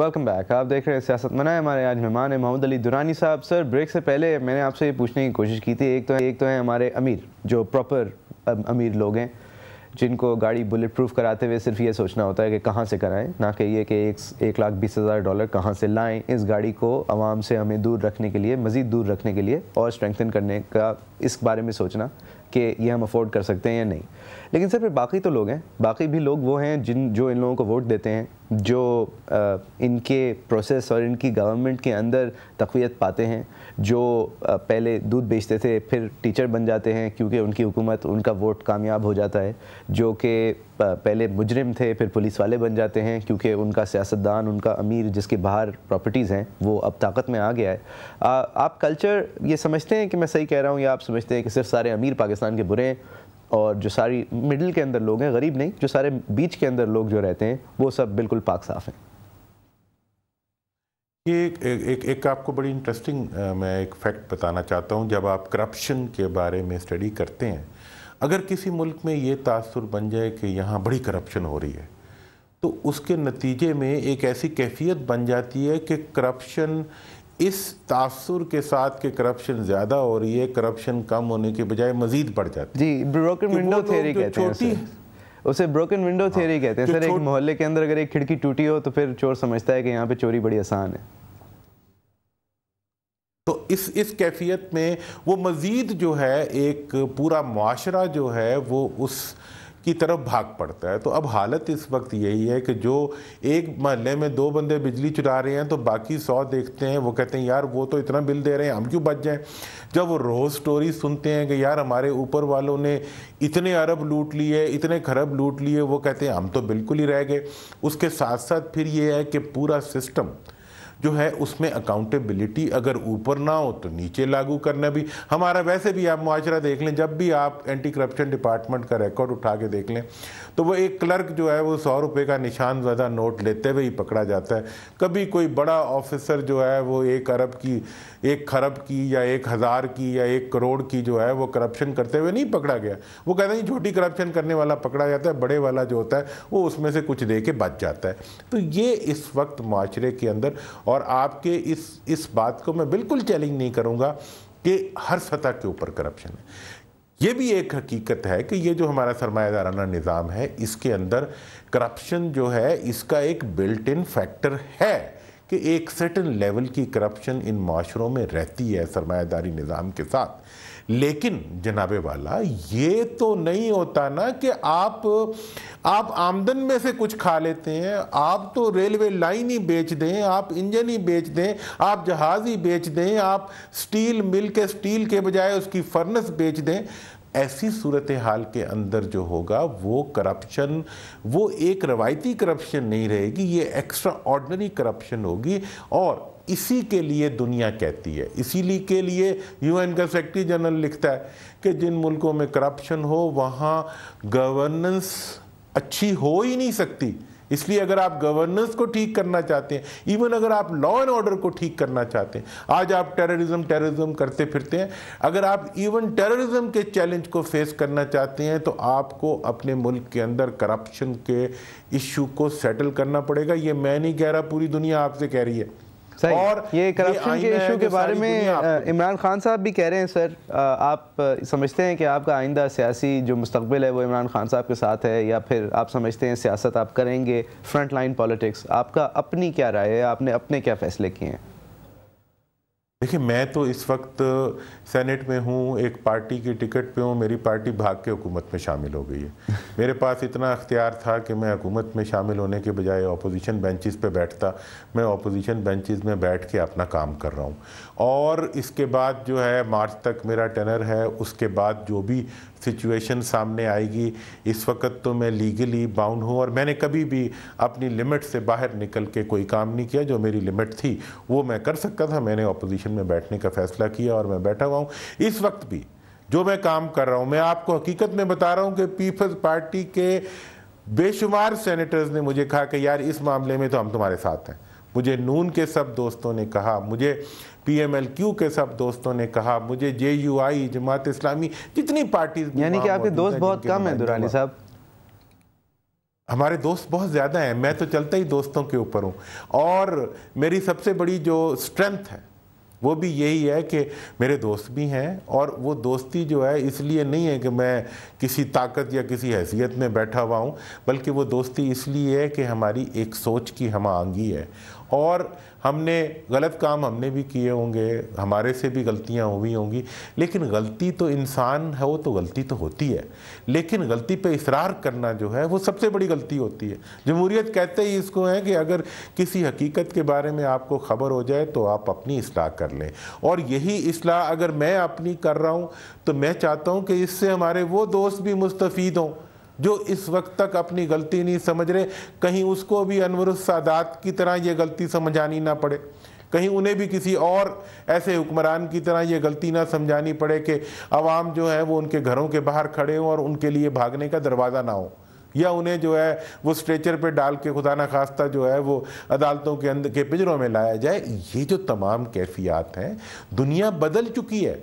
welcome back आप देख रहे हैं सियासत मना है हमारे आज मेहमान है मोहम्मद अली दुरानी साहब सर ब्रेक से पहले मैंने आपसे ये पूछने की कोशिश की थी एक तो एक तो है हमारे अमीर जो प्रॉपर अमीर लोग हैं जिनको गाड़ी बुलेट प्रूफ कराते हुए सिर्फ ये सोचना होता है कि कहाँ से कराएं ना कि ये कि एक एक लाख बीस हज़ार डॉलर कहाँ से लाएं इस गाड़ी को आवाम से हमें दूर रखने के लिए मज़ीद दूर रखने के लिए और स्ट्रेंथन करने का इस बारे में सोचना कि ये हम अफोर्ड कर सकते हैं या नहीं लेकिन सर फिर बाकी तो लोग हैं बाकी भी लोग वो हैं जिन जो इन लोगों को वोट देते हैं जो इनके प्रोसेस और इनकी गवर्नमेंट के अंदर तकवीत पाते हैं जो पहले दूध बेचते थे फिर टीचर बन जाते हैं क्योंकि उनकी हुकूमत उनका वोट कामयाब हो जाता है जो कि पहले मुजरिम थे फिर पुलिस वाले बन जाते हैं क्योंकि उनका सियासतदान उनका अमीर जिसके बाहर प्रॉपर्टीज़ हैं वो अब ताकत में आ गया है आ, आप कल्चर ये समझते हैं कि मैं सही कह रहा हूँ या आप समझते हैं कि सिर्फ सारे अमीर पाकिस्तान के बुरे हैं और जो सारी मिडिल के अंदर लोग हैं गरीब नहीं जो सारे बीच के अंदर लोग जो रहते हैं वो सब बिल्कुल पाक साफ हैं ये एक, एक, एक आपको बड़ी इंटरेस्टिंग मैं एक फैक्ट बताना चाहता हूँ जब आप करप्शन के बारे में स्टडी करते हैं अगर किसी मुल्क में ये तासर बन जाए कि यहाँ बड़ी करप्शन हो रही है तो उसके नतीजे में एक ऐसी कैफियत बन जाती है कि करप्शन इस तासुर के साथ के करप्शन ज़्यादा हो रही है करप्शन कम होने के बजाय मजीद बढ़ जाती है जी ब्रोकन विंडो थेरी कहते उसे ब्रोकन विंडो थेरी कहते हैं हाँ, सर एक मोहल्ले के अंदर अगर एक खिड़की टूटी हो तो फिर चोर समझता है कि यहाँ पे चोरी बड़ी आसान है तो इस इस कैफियत में वो मज़ीद जो है एक पूरा माशरा जो है वो उस की तरफ भाग पड़ता है तो अब हालत इस वक्त यही है कि जो एक महल्ले में दो बंदे बिजली चुरा रहे हैं तो बाकी सौ देखते हैं वो कहते हैं यार वो तो इतना बिल दे रहे हैं हम क्यों बच जाएं जब वो रोज़ स्टोरी सुनते हैं कि यार हमारे ऊपर वालों ने इतने अरब लूट लिए इतने खरब लूट लिए वो कहते हैं हम तो बिल्कुल ही रह गए उसके साथ साथ फिर ये है कि पूरा सिस्टम जो है उसमें अकाउंटेबिलिटी अगर ऊपर ना हो तो नीचे लागू करना भी हमारा वैसे भी आप मुआरा देख लें जब भी आप एंटी करप्शन डिपार्टमेंट का रिकॉर्ड उठा के देख लें तो वो एक क्लर्क जो है वो सौ रुपये का निशान ज़्यादा नोट लेते हुए ही पकड़ा जाता है कभी कोई बड़ा ऑफिसर जो है वो एक अरब की एक खरब की या एक हज़ार की या एक करोड़ की जो है वो करप्शन करते हुए नहीं पकड़ा गया वो कहते हैं छोटी करप्शन करने वाला पकड़ा जाता है बड़े वाला जो होता है वो उसमें से कुछ दे के बच जाता है तो ये इस वक्त माशरे के अंदर और आपके इस इस बात को मैं बिल्कुल चैलेंज नहीं करूँगा कि हर सतह के ऊपर करप्शन है ये भी एक हकीकत है कि ये जो हमारा सरमायादाराना निज़ाम है इसके अंदर करप्शन जो है इसका एक बिल्ट इन फैक्टर है कि एक सर्टन लेवल की करप्शन इन माशरों में रहती है सरमादारी निज़ाम के साथ लेकिन जनाबे वाला ये तो नहीं होता ना कि आप आप आमदन में से कुछ खा लेते हैं आप तो रेलवे लाइन ही बेच दें आप इंजन ही बेच दें आप जहाज़ ही बेच दें आप स्टील मिल के स्टील के बजाय उसकी फर्नेस बेच दें ऐसी सूरत हाल के अंदर जो होगा वो करप्शन वो एक रवायती करप्शन नहीं रहेगी ये एक्स्ट्रा ऑर्डनरी करप्शन होगी और इसी के लिए दुनिया कहती है इसीलिए के लिए यूएन का सेक्रेटरी जनरल लिखता है कि जिन मुल्कों में करप्शन हो वहाँ गवर्नेंस अच्छी हो ही नहीं सकती इसलिए अगर आप गवर्नेंस को ठीक करना चाहते हैं इवन अगर आप लॉ एंड ऑर्डर को ठीक करना चाहते हैं आज आप टेररिज्म टेररिज्म करते फिरते हैं अगर आप इवन टेररिज्म के चैलेंज को फेस करना चाहते हैं तो आपको अपने मुल्क के अंदर करप्शन के इश्यू को सेटल करना पड़ेगा ये मैं नहीं कह रहा पूरी दुनिया आपसे कह रही है और ये करप्शन के इशू के बारे में इमरान खान साहब भी कह रहे हैं सर आप समझते हैं कि आपका आइंदा सियासी जो मुस्तबिल है वो इमरान खान साहब के साथ है या फिर आप समझते हैं सियासत आप करेंगे फ्रंट लाइन पॉलिटिक्स आपका अपनी क्या राय है आपने अपने क्या फैसले किए हैं देखिए मैं तो इस वक्त सेनेट में हूँ एक पार्टी की टिकट पे हूँ मेरी पार्टी भाग के हुकूमत में शामिल हो गई है मेरे पास इतना अख्तियार था कि मैं हुकूमत में शामिल होने के बजाय अपोजिशन बेंचेस पे बैठता मैं अपोजिशन बेंचेस में बैठ के अपना काम कर रहा हूँ और इसके बाद जो है मार्च तक मेरा टेनर है उसके बाद जो भी सिचुएशन सामने आएगी इस वक्त तो मैं लीगली बाउंड हूँ और मैंने कभी भी अपनी लिमिट से बाहर निकल के कोई काम नहीं किया जो मेरी लिमिट थी वो मैं कर सकता था मैंने अपोजिशन सेक्शन में बैठने का फैसला किया और मैं बैठा हुआ हूँ इस वक्त भी जो मैं काम कर रहा हूँ मैं आपको हकीकत में बता रहा हूँ कि पीपल्स पार्टी के बेशुमार सेनेटर्स ने मुझे कहा कि यार इस मामले में तो हम तुम्हारे साथ हैं मुझे नून के सब दोस्तों ने कहा मुझे पीएमएलक्यू के सब दोस्तों ने कहा मुझे जे यू आई जमात इस्लामी जितनी पार्टी यानी कि आपके दोस्त बहुत कम हैं दुरानी साहब हमारे दोस्त बहुत ज़्यादा हैं मैं तो चलता ही दोस्तों के ऊपर हूँ और मेरी सबसे बड़ी जो स्ट्रेंथ है वो भी यही है कि मेरे दोस्त भी हैं और वो दोस्ती जो है इसलिए नहीं है कि मैं किसी ताकत या किसी हैसियत में बैठा हुआ हूँ बल्कि वो दोस्ती इसलिए है कि हमारी एक सोच की हम आंगी है और हमने गलत काम हमने भी किए होंगे हमारे से भी गलतियां हुई होंगी लेकिन गलती तो इंसान है वो तो गलती तो होती है लेकिन गलती पे इसरार करना जो है वो सबसे बड़ी गलती होती है जमहूरियत कहते ही इसको है कि अगर किसी हकीकत के बारे में आपको ख़बर हो जाए तो आप अपनी असलाह कर लें और यही असलाह अगर मैं अपनी कर रहा हूँ तो मैं चाहता हूँ कि इससे हमारे वो दोस्त भी मुस्तफ़ हों जो इस वक्त तक अपनी गलती नहीं समझ रहे कहीं उसको भी अनवर सादात की तरह ये गलती समझानी ना पड़े कहीं उन्हें भी किसी और ऐसे हुक्मरान की तरह ये गलती ना समझानी पड़े कि आवाम जो है वो उनके घरों के बाहर खड़े हों और उनके लिए भागने का दरवाज़ा ना हो या उन्हें जो है वो स्ट्रेचर पे डाल के खुदा न खास्ता जो है वो अदालतों के अंदर के पिजरों में लाया जाए ये जो तमाम कैफियात हैं दुनिया बदल चुकी है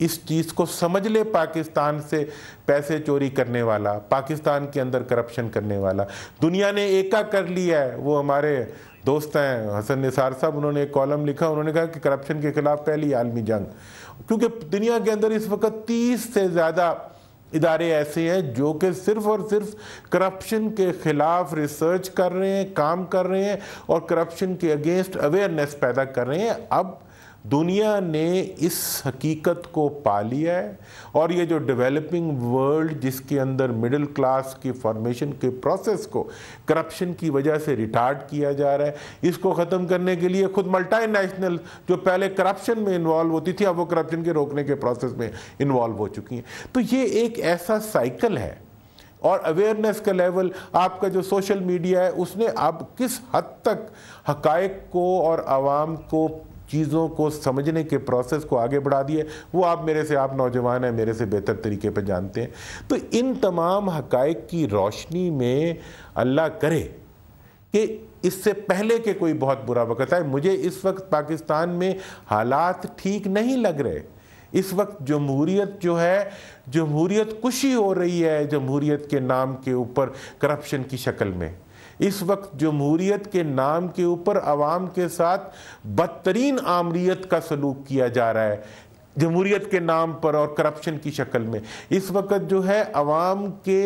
इस चीज़ को समझ ले पाकिस्तान से पैसे चोरी करने वाला पाकिस्तान के अंदर करप्शन करने वाला दुनिया ने एका कर लिया है वो हमारे दोस्त हैं हसन निसार साहब उन्होंने एक कॉलम लिखा उन्होंने कहा कि करप्शन के खिलाफ पहली आलमी जंग क्योंकि दुनिया के अंदर इस वक्त तीस से ज़्यादा इदारे ऐसे हैं जो कि सिर्फ और सिर्फ करप्शन के ख़िलाफ़ रिसर्च कर रहे हैं काम कर रहे हैं और करप्शन के अगेंस्ट अवेयरनेस पैदा कर रहे हैं अब दुनिया ने इस हकीकत को पा लिया है और ये जो डेवलपिंग वर्ल्ड जिसके अंदर मिडिल क्लास की फॉर्मेशन के प्रोसेस को करप्शन की वजह से रिटार्ड किया जा रहा है इसको ख़त्म करने के लिए खुद मल्टानेशनल जो पहले करप्शन में इन्वॉल्व होती थी अब वो करप्शन के रोकने के प्रोसेस में इन्वॉल्व हो चुकी हैं तो ये एक ऐसा साइकिल है और अवेयरनेस का लेवल आपका जो सोशल मीडिया है उसने अब किस हद तक हकायक को और आवाम को चीज़ों को समझने के प्रोसेस को आगे बढ़ा दिए वो आप मेरे से आप नौजवान हैं मेरे से बेहतर तरीके पर जानते हैं तो इन तमाम हकायक की रोशनी में अल्लाह करे कि इससे पहले के कोई बहुत बुरा वक्त आए मुझे इस वक्त पाकिस्तान में हालात ठीक नहीं लग रहे इस वक्त जमहूरीत जो है जमहूरीत खुशी हो रही है जमहूरीत के नाम के ऊपर करप्शन की शक्ल में इस वक्त जमहूरीत के नाम के ऊपर आवाम के साथ बदतरीन आमरीत का सलूक किया जा रहा है जमहूरीत के नाम पर और करप्शन की शक्ल में इस वक्त जो है आवाम के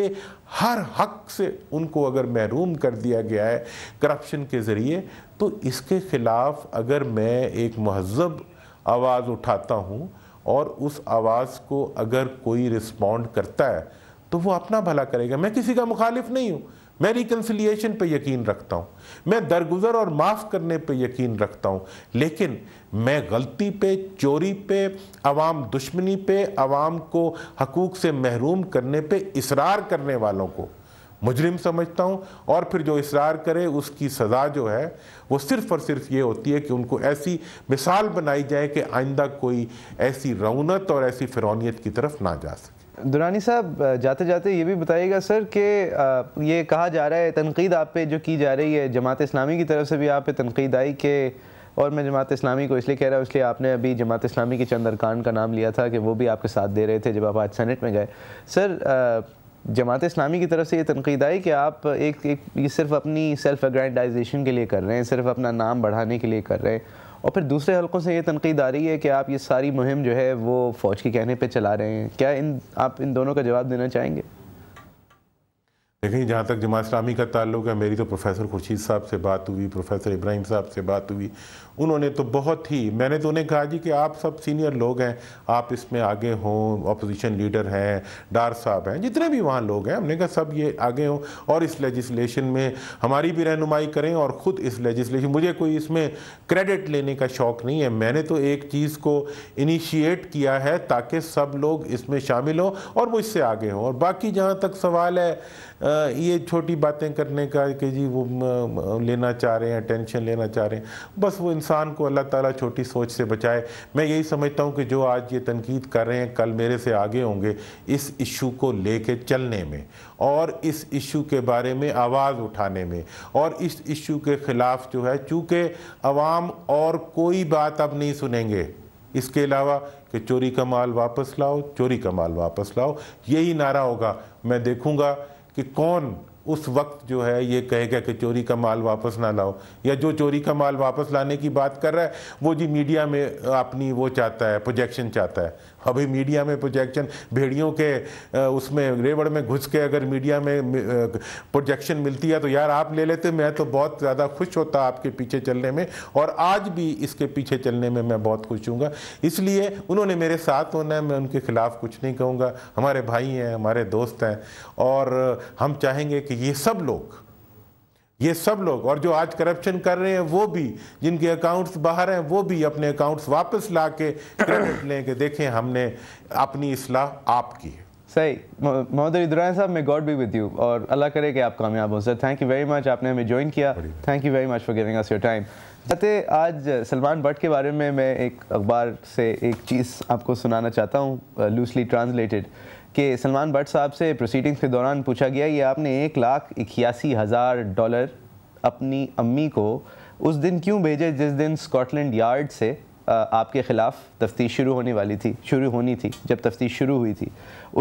हर हक से उनको अगर महरूम कर दिया गया है करप्शन के ज़रिए तो इसके ख़िलाफ़ अगर मैं एक महजब आवाज़ उठाता हूँ और उस आवाज़ को अगर कोई रिस्पॉन्ड करता है तो वो अपना भला करेगा मैं किसी का मुखालिफ नहीं हूँ मैं रिकन्सिलियेशन पे यकीन रखता हूँ मैं दरगुजर और माफ़ करने पे यकीन रखता हूँ लेकिन मैं गलती पे चोरी पे अवाम दुश्मनी पे अवाम को हकूक़ से महरूम करने पे इसरार करने वालों को मुजरिम समझता हूँ और फिर जो इसरार करे उसकी सज़ा जो है वो सिर्फ़ और सिर्फ ये होती है कि उनको ऐसी मिसाल बनाई जाए कि आइंदा कोई ऐसी रौनत और ऐसी फिरौनीत की तरफ ना जा सके दुरानी साहब जाते जाते ये भी बताइएगा सर कि ये कहा जा रहा है तनकीद आप पे जो की जा रही है जमात इस्लामी की तरफ से भी आप पे तनकीद आई कि और मैं जमात इस्लामी को इसलिए कह रहा हूँ इसलिए आपने अभी जमात इस्लामी के चंद अरकान का नाम लिया था कि वो भी आपके साथ दे रहे थे जब आप आज सेनेट में गए सर जमात इस्लामी की तरफ से ये तनकीद आई कि आप एक, एक ये सिर्फ अपनी सेल्फ एग्रेंडाइजेशन के लिए कर रहे हैं सिर्फ अपना नाम बढ़ाने के लिए कर रहे हैं और फिर दूसरे हलकों से ये तनकीद आ रही है कि आप ये सारी मुहिम जो है वो फ़ौज के कहने पर चला रहे हैं क्या इन आप इन दोनों का जवाब देना चाहेंगे लेकिन जहाँ तक जमात इस्लामी का ताल्लुक है मेरी तो प्रोफेसर खुर्शीद साहब से बात हुई प्रोफेसर इब्राहिम साहब से बात हुई उन्होंने तो बहुत ही मैंने तो उन्हें कहा जी कि आप सब सीनियर लोग हैं आप इसमें आगे हों अपोजिशन लीडर हैं डार साहब हैं जितने भी वहाँ लोग हैं हमने कहा सब ये आगे हों और इस लेजिस्लेशन में हमारी भी रहनुमाई करें और ख़ुद इस लेजिस्लेशन मुझे कोई इसमें क्रेडिट लेने का शौक़ नहीं है मैंने तो एक चीज़ को इनिशिएट किया है ताकि सब लोग इसमें शामिल हों और मुझसे आगे हों और बाकी जहाँ तक सवाल है ये छोटी बातें करने का कि जी वो लेना चाह रहे हैं टेंशन लेना चाह रहे हैं बस वो इंसान को अल्लाह ताला छोटी सोच से बचाए मैं यही समझता हूँ कि जो आज ये तनकीद कर रहे हैं कल मेरे से आगे होंगे इस इशू को ले कर चलने में और इस इशू के बारे में आवाज़ उठाने में और इस इशू के ख़िलाफ़ जो है चूँकि आवाम और कोई बात अब नहीं सुनेंगे इसके अलावा कि चोरी का माल वापस लाओ चोरी का माल वापस लाओ यही नारा होगा मैं देखूंगा कि कौन उस वक्त जो है ये कहेगा कि चोरी का माल वापस ना लाओ या जो चोरी का माल वापस लाने की बात कर रहा है वो जी मीडिया में अपनी वो चाहता है प्रोजेक्शन चाहता है अभी मीडिया में प्रोजेक्शन भेड़ियों के उसमें रेवड़ में घुस के अगर मीडिया में प्रोजेक्शन मिलती है तो यार आप ले लेते मैं तो बहुत ज़्यादा खुश होता आपके पीछे चलने में और आज भी इसके पीछे चलने में मैं बहुत खुश हूँ इसलिए उन्होंने मेरे साथ होना है मैं उनके खिलाफ कुछ नहीं कहूँगा हमारे भाई हैं हमारे दोस्त हैं और हम चाहेंगे कि ये सब लोग ये सब लोग और जो आज करप्शन कर रहे हैं वो भी जिनके अकाउंट्स बाहर हैं वो भी अपने अकाउंट्स वापस ला के क्रेडिट लें कि देखें हमने अपनी इसलाह आप की है सही मोहम्मद इदरान साहब may God be with you और अल्लाह करे कि आप कामयाब हो sir thank you very much आपने हमें ज्वाइन किया thank you very much for giving us your time जाते आज सलमान भट्ट के बारे में मैं एक अखबार से एक चीज़ आपको सुनाना चाहता हूँ लूसली ट्रांसलेटेड कि सलमान भट्ट साहब से प्रोसीडिंग्स के दौरान पूछा गया कि आपने एक लाख इक्यासी हज़ार डॉलर अपनी अम्मी को उस दिन क्यों भेजे जिस दिन स्कॉटलैंड यार्ड से आपके ख़िलाफ़ तफ्तीश शुरू होने वाली थी शुरू होनी थी जब तफ्तीश शुरू हुई थी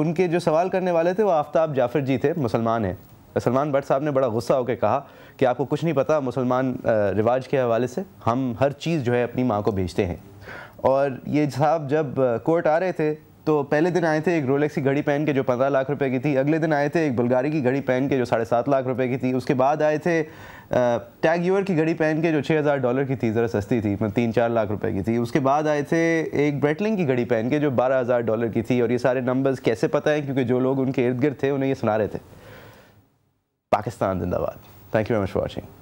उनके जो सवाल करने वाले थे वो आफ्ताब जाफर जी थे मुसलमान हैं सलमान भट्ट साहब ने बड़ा गुस्सा होकर कहा कि आपको कुछ नहीं पता मुसलमान रिवाज के हवाले से हम हर चीज़ जो है अपनी माँ को भेजते हैं और ये साहब जब कोर्ट आ रहे थे तो पहले दिन आए थे एक रोलेक्स की घड़ी पहन के जो पंद्रह लाख रुपए की थी अगले दिन आए थे एक बुल्गारी की घड़ी पहन के जो साढ़े सात लाख रुपए की थी उसके बाद आए थे टैग यूर की घड़ी पहन के जो छः हज़ार डॉलर की थी ज़रा सस्ती थी मतलब तीन चार लाख रुपए की थी उसके बाद आए थे एक ब्रेटलिंग की घड़ी पहन के जो बारह हज़ार डॉलर की थी और ये सारे नंबर्स कैसे पता है क्योंकि जो लोग उनके इर्द गिर्द थे उन्हें ये सुना रहे थे पाकिस्तान जिंदाबाद thank you very much for watching